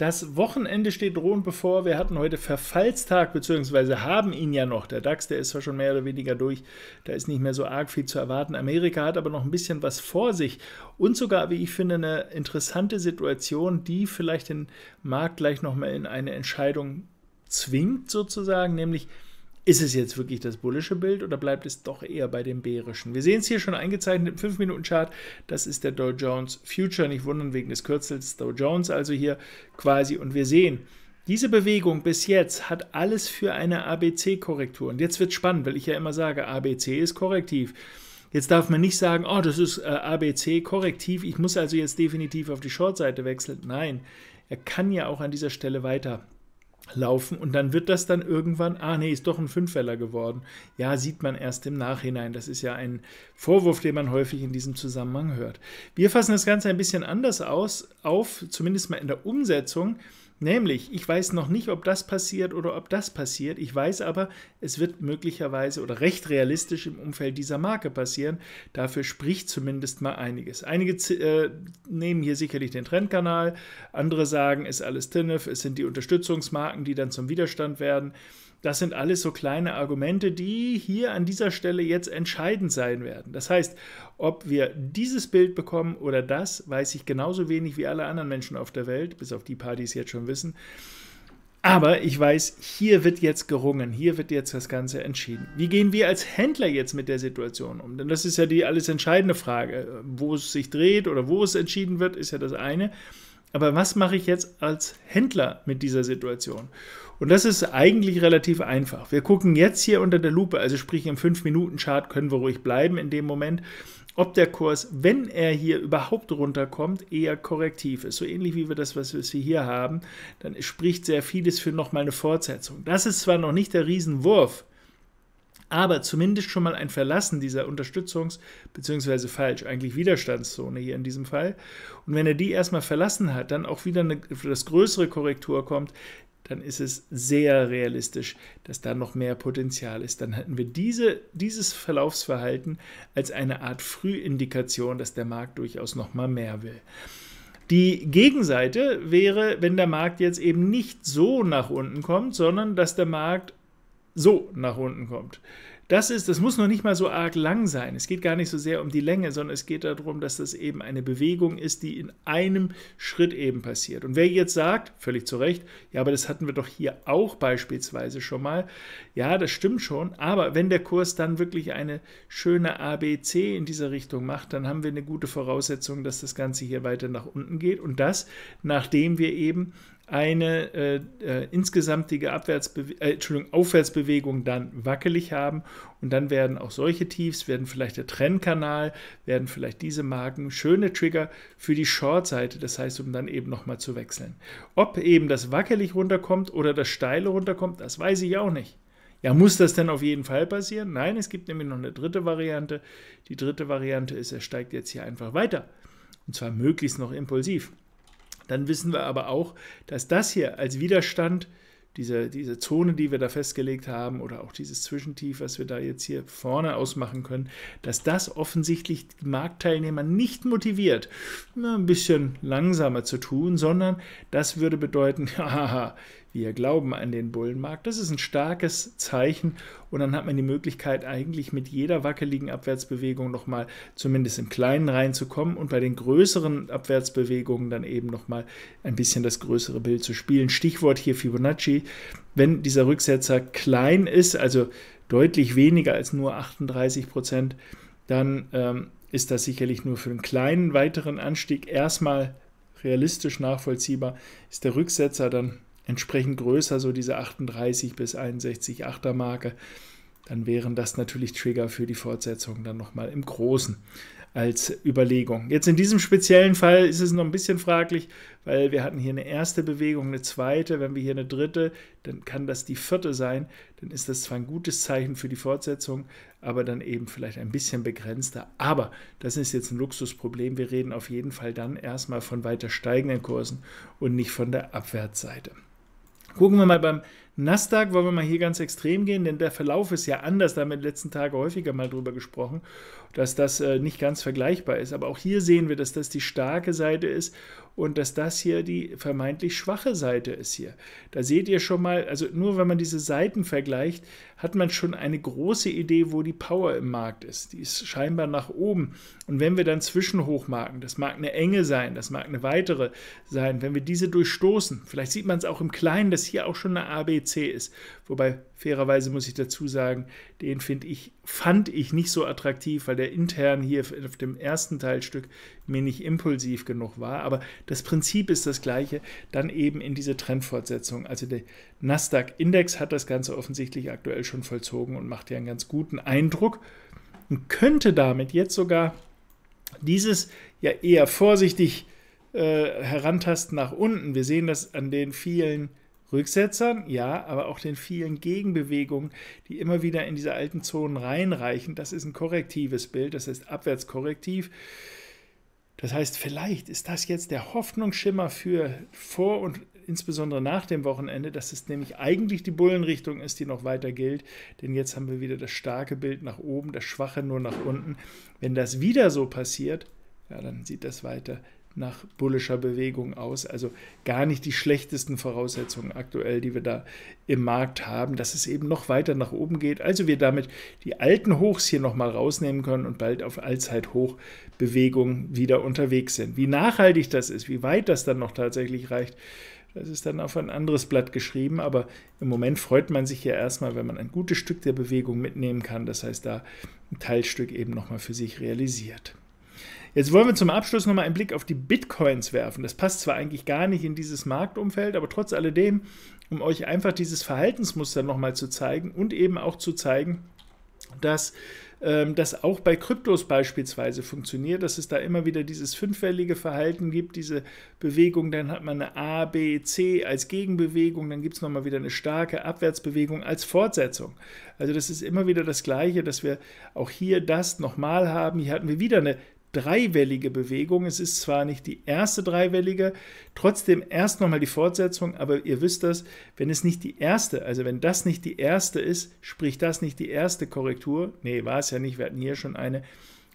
Das Wochenende steht drohend bevor. Wir hatten heute Verfallstag, beziehungsweise haben ihn ja noch. Der DAX, der ist zwar schon mehr oder weniger durch, da ist nicht mehr so arg viel zu erwarten. Amerika hat aber noch ein bisschen was vor sich und sogar, wie ich finde, eine interessante Situation, die vielleicht den Markt gleich nochmal in eine Entscheidung zwingt, sozusagen, nämlich ist es jetzt wirklich das bullische Bild oder bleibt es doch eher bei dem bärischen? Wir sehen es hier schon eingezeichnet im 5-Minuten-Chart. Das ist der Dow Jones Future. Nicht wundern wegen des Kürzels Dow Jones, also hier quasi. Und wir sehen, diese Bewegung bis jetzt hat alles für eine ABC-Korrektur. Und jetzt wird es spannend, weil ich ja immer sage, ABC ist korrektiv. Jetzt darf man nicht sagen, oh, das ist äh, ABC korrektiv, ich muss also jetzt definitiv auf die Short-Seite wechseln. Nein, er kann ja auch an dieser Stelle weiter laufen und dann wird das dann irgendwann, ah nee, ist doch ein Fünffeller geworden. Ja, sieht man erst im Nachhinein. Das ist ja ein Vorwurf, den man häufig in diesem Zusammenhang hört. Wir fassen das Ganze ein bisschen anders aus, auf, zumindest mal in der Umsetzung. Nämlich, ich weiß noch nicht, ob das passiert oder ob das passiert. Ich weiß aber, es wird möglicherweise oder recht realistisch im Umfeld dieser Marke passieren. Dafür spricht zumindest mal einiges. Einige äh, nehmen hier sicherlich den Trendkanal, andere sagen, es ist alles TINF, es sind die Unterstützungsmarken, die dann zum Widerstand werden. Das sind alles so kleine Argumente, die hier an dieser Stelle jetzt entscheidend sein werden. Das heißt, ob wir dieses Bild bekommen oder das, weiß ich genauso wenig wie alle anderen Menschen auf der Welt, bis auf die paar, die es jetzt schon wissen. Aber ich weiß, hier wird jetzt gerungen, hier wird jetzt das Ganze entschieden. Wie gehen wir als Händler jetzt mit der Situation um? Denn das ist ja die alles entscheidende Frage. Wo es sich dreht oder wo es entschieden wird, ist ja das eine. Aber was mache ich jetzt als Händler mit dieser Situation? Und das ist eigentlich relativ einfach. Wir gucken jetzt hier unter der Lupe, also sprich im 5-Minuten-Chart können wir ruhig bleiben in dem Moment, ob der Kurs, wenn er hier überhaupt runterkommt, eher korrektiv ist. So ähnlich wie wir das, was wir hier haben, dann spricht sehr vieles für nochmal eine Fortsetzung. Das ist zwar noch nicht der Riesenwurf, aber zumindest schon mal ein Verlassen dieser Unterstützungs- bzw. falsch, eigentlich Widerstandszone hier in diesem Fall. Und wenn er die erstmal verlassen hat, dann auch wieder eine, das größere Korrektur kommt, dann ist es sehr realistisch, dass da noch mehr Potenzial ist. Dann hätten wir diese, dieses Verlaufsverhalten als eine Art Frühindikation, dass der Markt durchaus noch mal mehr will. Die Gegenseite wäre, wenn der Markt jetzt eben nicht so nach unten kommt, sondern dass der Markt so nach unten kommt. Das ist, das muss noch nicht mal so arg lang sein. Es geht gar nicht so sehr um die Länge, sondern es geht darum, dass das eben eine Bewegung ist, die in einem Schritt eben passiert. Und wer jetzt sagt, völlig zu Recht, ja, aber das hatten wir doch hier auch beispielsweise schon mal. Ja, das stimmt schon, aber wenn der Kurs dann wirklich eine schöne ABC in dieser Richtung macht, dann haben wir eine gute Voraussetzung, dass das Ganze hier weiter nach unten geht. Und das, nachdem wir eben eine äh, äh, insgesamtige Abwärtsbewe äh, Entschuldigung, Aufwärtsbewegung dann wackelig haben und dann werden auch solche Tiefs, werden vielleicht der Trennkanal, werden vielleicht diese Marken schöne Trigger für die Short-Seite, das heißt, um dann eben nochmal zu wechseln. Ob eben das wackelig runterkommt oder das steile runterkommt, das weiß ich auch nicht. Ja, muss das denn auf jeden Fall passieren? Nein, es gibt nämlich noch eine dritte Variante. Die dritte Variante ist, er steigt jetzt hier einfach weiter. Und zwar möglichst noch impulsiv. Dann wissen wir aber auch, dass das hier als Widerstand, diese, diese Zone, die wir da festgelegt haben, oder auch dieses Zwischentief, was wir da jetzt hier vorne ausmachen können, dass das offensichtlich die Marktteilnehmer nicht motiviert, ein bisschen langsamer zu tun, sondern das würde bedeuten, haha, wir glauben an den Bullenmarkt. Das ist ein starkes Zeichen und dann hat man die Möglichkeit, eigentlich mit jeder wackeligen Abwärtsbewegung nochmal zumindest im Kleinen reinzukommen und bei den größeren Abwärtsbewegungen dann eben nochmal ein bisschen das größere Bild zu spielen. Stichwort hier Fibonacci. Wenn dieser Rücksetzer klein ist, also deutlich weniger als nur 38 Prozent, dann ähm, ist das sicherlich nur für einen kleinen weiteren Anstieg erstmal realistisch nachvollziehbar. Ist der Rücksetzer dann entsprechend größer, so diese 38 bis 61 Achter Marke, dann wären das natürlich Trigger für die Fortsetzung dann nochmal im Großen als Überlegung. Jetzt in diesem speziellen Fall ist es noch ein bisschen fraglich, weil wir hatten hier eine erste Bewegung, eine zweite, wenn wir hier eine dritte, dann kann das die vierte sein, dann ist das zwar ein gutes Zeichen für die Fortsetzung, aber dann eben vielleicht ein bisschen begrenzter. Aber das ist jetzt ein Luxusproblem, wir reden auf jeden Fall dann erstmal von weiter steigenden Kursen und nicht von der Abwärtsseite. Gucken wir mal beim Nasdaq, wollen wir mal hier ganz extrem gehen, denn der Verlauf ist ja anders. Da haben wir in den letzten Tagen häufiger mal drüber gesprochen, dass das äh, nicht ganz vergleichbar ist. Aber auch hier sehen wir, dass das die starke Seite ist und dass das hier die vermeintlich schwache Seite ist hier. Da seht ihr schon mal, also nur wenn man diese Seiten vergleicht, hat man schon eine große Idee, wo die Power im Markt ist. Die ist scheinbar nach oben. Und wenn wir dann Zwischenhochmarken, das mag eine enge sein, das mag eine weitere sein, wenn wir diese durchstoßen, vielleicht sieht man es auch im Kleinen, dass hier auch schon eine ABC ist. Wobei Fairerweise muss ich dazu sagen, den finde ich, fand ich nicht so attraktiv, weil der intern hier auf dem ersten Teilstück mir nicht impulsiv genug war. Aber das Prinzip ist das gleiche, dann eben in diese Trendfortsetzung. Also der Nasdaq-Index hat das Ganze offensichtlich aktuell schon vollzogen und macht ja einen ganz guten Eindruck und könnte damit jetzt sogar dieses ja eher vorsichtig äh, herantasten nach unten. Wir sehen das an den vielen Rücksetzern, ja, aber auch den vielen Gegenbewegungen, die immer wieder in diese alten Zonen reinreichen. Das ist ein korrektives Bild, das heißt abwärtskorrektiv. Das heißt, vielleicht ist das jetzt der Hoffnungsschimmer für vor und insbesondere nach dem Wochenende, dass es nämlich eigentlich die Bullenrichtung ist, die noch weiter gilt. Denn jetzt haben wir wieder das starke Bild nach oben, das schwache nur nach unten. Wenn das wieder so passiert, ja, dann sieht das weiter nach bullischer Bewegung aus. Also gar nicht die schlechtesten Voraussetzungen aktuell, die wir da im Markt haben, dass es eben noch weiter nach oben geht. Also wir damit die alten Hochs hier nochmal rausnehmen können und bald auf Allzeithochbewegung wieder unterwegs sind. Wie nachhaltig das ist, wie weit das dann noch tatsächlich reicht, das ist dann auf ein anderes Blatt geschrieben, aber im Moment freut man sich ja erstmal, wenn man ein gutes Stück der Bewegung mitnehmen kann. Das heißt, da ein Teilstück eben nochmal für sich realisiert. Jetzt wollen wir zum Abschluss nochmal einen Blick auf die Bitcoins werfen. Das passt zwar eigentlich gar nicht in dieses Marktumfeld, aber trotz alledem, um euch einfach dieses Verhaltensmuster nochmal zu zeigen und eben auch zu zeigen, dass ähm, das auch bei Kryptos beispielsweise funktioniert, dass es da immer wieder dieses fünffällige Verhalten gibt, diese Bewegung, dann hat man eine A, B, C als Gegenbewegung, dann gibt es nochmal wieder eine starke Abwärtsbewegung als Fortsetzung. Also das ist immer wieder das Gleiche, dass wir auch hier das nochmal haben. Hier hatten wir wieder eine dreiwellige Bewegung. Es ist zwar nicht die erste dreiwellige, trotzdem erst nochmal die Fortsetzung, aber ihr wisst das, wenn es nicht die erste, also wenn das nicht die erste ist, sprich das nicht die erste Korrektur, nee, war es ja nicht, wir hatten hier schon eine,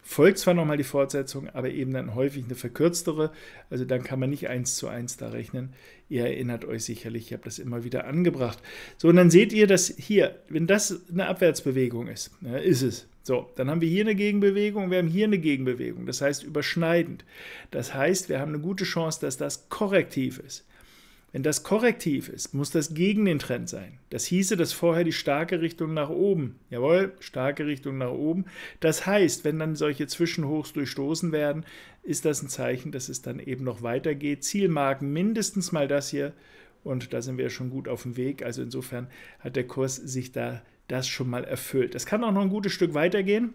folgt zwar nochmal die Fortsetzung, aber eben dann häufig eine verkürztere. Also dann kann man nicht eins zu eins da rechnen. Ihr erinnert euch sicherlich, ich habe das immer wieder angebracht. So, und dann seht ihr, dass hier, wenn das eine Abwärtsbewegung ist, ist es. So, dann haben wir hier eine Gegenbewegung, wir haben hier eine Gegenbewegung, das heißt überschneidend. Das heißt, wir haben eine gute Chance, dass das korrektiv ist. Wenn das korrektiv ist, muss das gegen den Trend sein. Das hieße, dass vorher die starke Richtung nach oben, jawohl, starke Richtung nach oben. Das heißt, wenn dann solche Zwischenhochs durchstoßen werden, ist das ein Zeichen, dass es dann eben noch weitergeht. Zielmarken mindestens mal das hier und da sind wir schon gut auf dem Weg. Also insofern hat der Kurs sich da das schon mal erfüllt. Das kann auch noch ein gutes Stück weitergehen.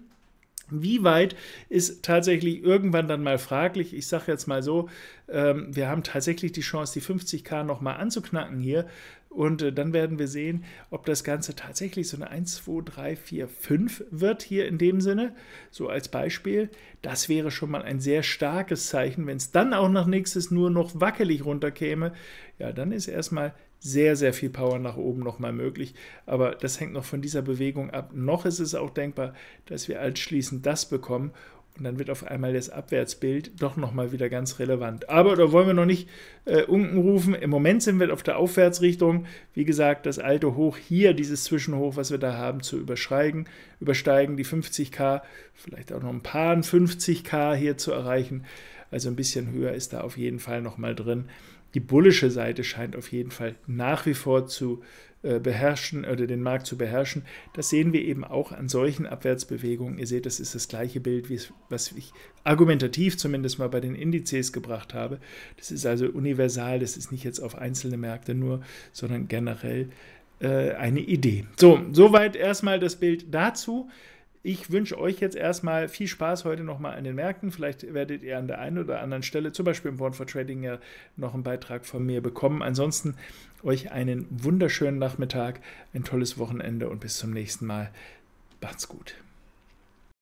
Wie weit ist tatsächlich irgendwann dann mal fraglich? Ich sage jetzt mal so, ähm, wir haben tatsächlich die Chance, die 50k nochmal anzuknacken hier. Und äh, dann werden wir sehen, ob das Ganze tatsächlich so eine 1, 2, 3, 4, 5 wird hier in dem Sinne. So als Beispiel. Das wäre schon mal ein sehr starkes Zeichen. Wenn es dann auch nach nächstes nur noch wackelig runterkäme, ja, dann ist erstmal sehr, sehr viel Power nach oben nochmal möglich. Aber das hängt noch von dieser Bewegung ab. Noch ist es auch denkbar, dass wir anschließend das bekommen und dann wird auf einmal das Abwärtsbild doch nochmal wieder ganz relevant. Aber da wollen wir noch nicht äh, unten rufen. Im Moment sind wir auf der Aufwärtsrichtung. Wie gesagt, das alte Hoch hier, dieses Zwischenhoch, was wir da haben, zu übersteigen, übersteigen die 50k, vielleicht auch noch ein paar 50k hier zu erreichen. Also ein bisschen höher ist da auf jeden Fall nochmal drin die bullische Seite scheint auf jeden Fall nach wie vor zu äh, beherrschen oder den Markt zu beherrschen. Das sehen wir eben auch an solchen Abwärtsbewegungen. Ihr seht, das ist das gleiche Bild, wie es, was ich argumentativ zumindest mal bei den Indizes gebracht habe. Das ist also universal, das ist nicht jetzt auf einzelne Märkte nur, sondern generell äh, eine Idee. So, soweit erstmal das Bild dazu. Ich wünsche euch jetzt erstmal viel Spaß heute nochmal an den Märkten. Vielleicht werdet ihr an der einen oder anderen Stelle, zum Beispiel im Born for Trading, ja noch einen Beitrag von mir bekommen. Ansonsten euch einen wunderschönen Nachmittag, ein tolles Wochenende und bis zum nächsten Mal. Macht's gut.